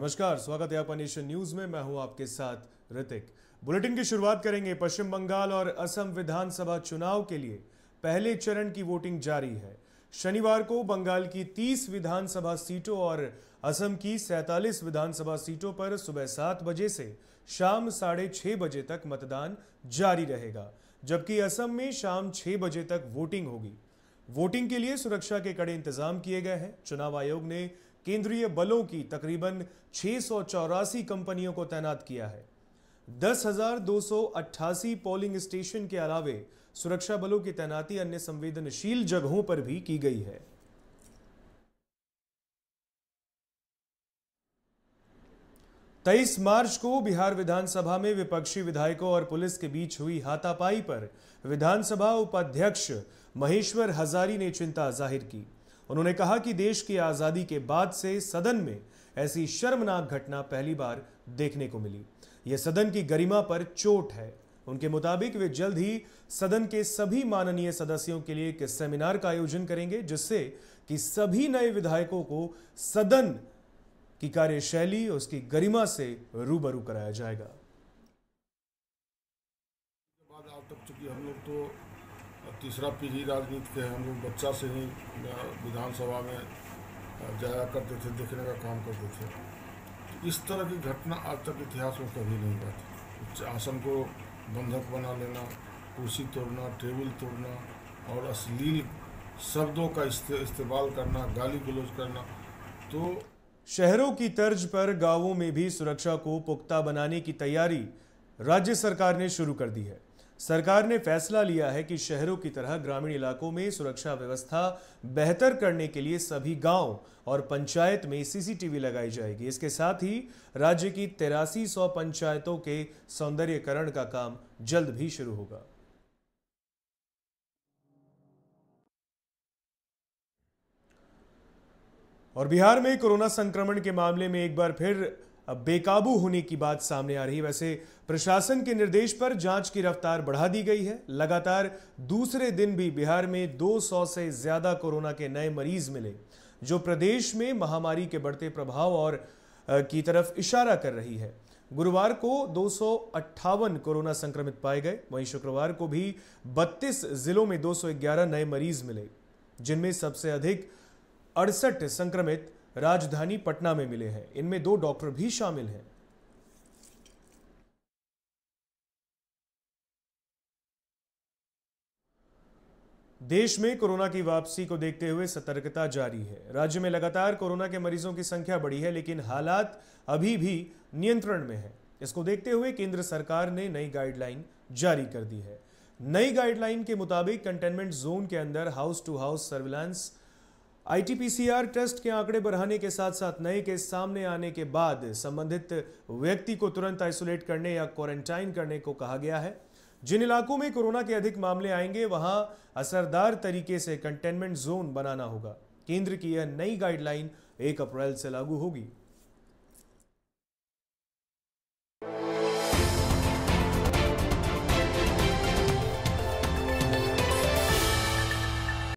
नमस्कार स्वागत है आपका नेशन न्यूज में मैं हूं आपके साथ ऋतिक बुलेटिन की शुरुआत करेंगे पश्चिम बंगाल और असम विधानसभा चुनाव के लिए पहले चरण की वोटिंग जारी है शनिवार को बंगाल की 30 विधानसभा सीटों और असम की 47 विधानसभा सीटों पर सुबह सात बजे से शाम साढ़े छह बजे तक मतदान जारी रहेगा जबकि असम में शाम छह बजे तक वोटिंग होगी वोटिंग के लिए सुरक्षा के कड़े इंतजाम किए गए हैं चुनाव आयोग ने केंद्रीय बलों की तकरीबन छह कंपनियों को तैनात किया है दस हजार दो सौ अट्ठासी पोलिंग स्टेशन के अलावे सुरक्षा बलों की तैनाती अन्य संवेदनशील जगहों पर भी की गई है तेईस मार्च को बिहार विधानसभा में विपक्षी विधायकों और पुलिस के बीच हुई हाथापाई पर विधानसभा उपाध्यक्ष महेश्वर हजारी ने चिंता जाहिर की उन्होंने कहा कि देश की आज़ादी के बाद से सदन में ऐसी शर्मनाक घटना पहली बार देखने को मिली यह सदन की गरिमा पर चोट है उनके मुताबिक वे जल्द ही सदन के सभी माननीय सदस्यों के लिए एक सेमिनार का आयोजन करेंगे जिससे कि सभी नए विधायकों को सदन की कार्यशैली उसकी गरिमा से रूबरू कराया जाएगा बाद तक चुकी हम लोग तो तीसरा पीढ़ी राजनीति के हम लोग बच्चा से ही विधानसभा में जाया करते थे देखने का काम करते थे इस तरह की घटना आज तक इतिहास में कभी नहीं हुआ था आसन को बंधक बना लेना कुर्सी तोड़ना टेबल तोड़ना और अश्लील शब्दों का इस्तेमाल करना गाली गलौज करना तो शहरों की तर्ज पर गांवों में भी सुरक्षा को पुख्ता बनाने की तैयारी राज्य सरकार ने शुरू कर दी है सरकार ने फैसला लिया है कि शहरों की तरह ग्रामीण इलाकों में सुरक्षा व्यवस्था बेहतर करने के लिए सभी गांव और पंचायत में सीसीटीवी लगाई जाएगी इसके साथ ही राज्य की तेरासी सौ पंचायतों के सौंदर्यकरण का काम जल्द भी शुरू होगा और बिहार में कोरोना संक्रमण के मामले में एक बार फिर बेकाबू होने की बात सामने आ रही है वैसे प्रशासन के निर्देश पर जांच की रफ्तार बढ़ा दी गई है लगातार दूसरे दिन भी बिहार में 200 से ज्यादा कोरोना के नए मरीज मिले जो प्रदेश में महामारी के बढ़ते प्रभाव और की तरफ इशारा कर रही है गुरुवार को दो कोरोना संक्रमित पाए गए वहीं शुक्रवार को भी 32 जिलों में 211 नए मरीज मिले जिनमें सबसे अधिक अड़सठ संक्रमित राजधानी पटना में मिले हैं इनमें दो डॉक्टर भी शामिल हैं देश में कोरोना की वापसी को देखते हुए सतर्कता जारी है राज्य में लगातार कोरोना के मरीजों की संख्या बढ़ी है लेकिन हालात अभी भी नियंत्रण में है इसको देखते हुए केंद्र सरकार ने नई गाइडलाइन जारी कर दी है नई गाइडलाइन के मुताबिक कंटेनमेंट जोन के अंदर house to house surveillance RT PCR test के आंकड़े बढ़ाने के साथ साथ नए केस सामने आने के बाद संबंधित व्यक्ति को तुरंत आइसोलेट करने या क्वारंटाइन करने को कहा गया है जिन इलाकों में कोरोना के अधिक मामले आएंगे वहां असरदार तरीके से कंटेनमेंट जोन बनाना होगा केंद्र की यह नई गाइडलाइन एक अप्रैल से लागू होगी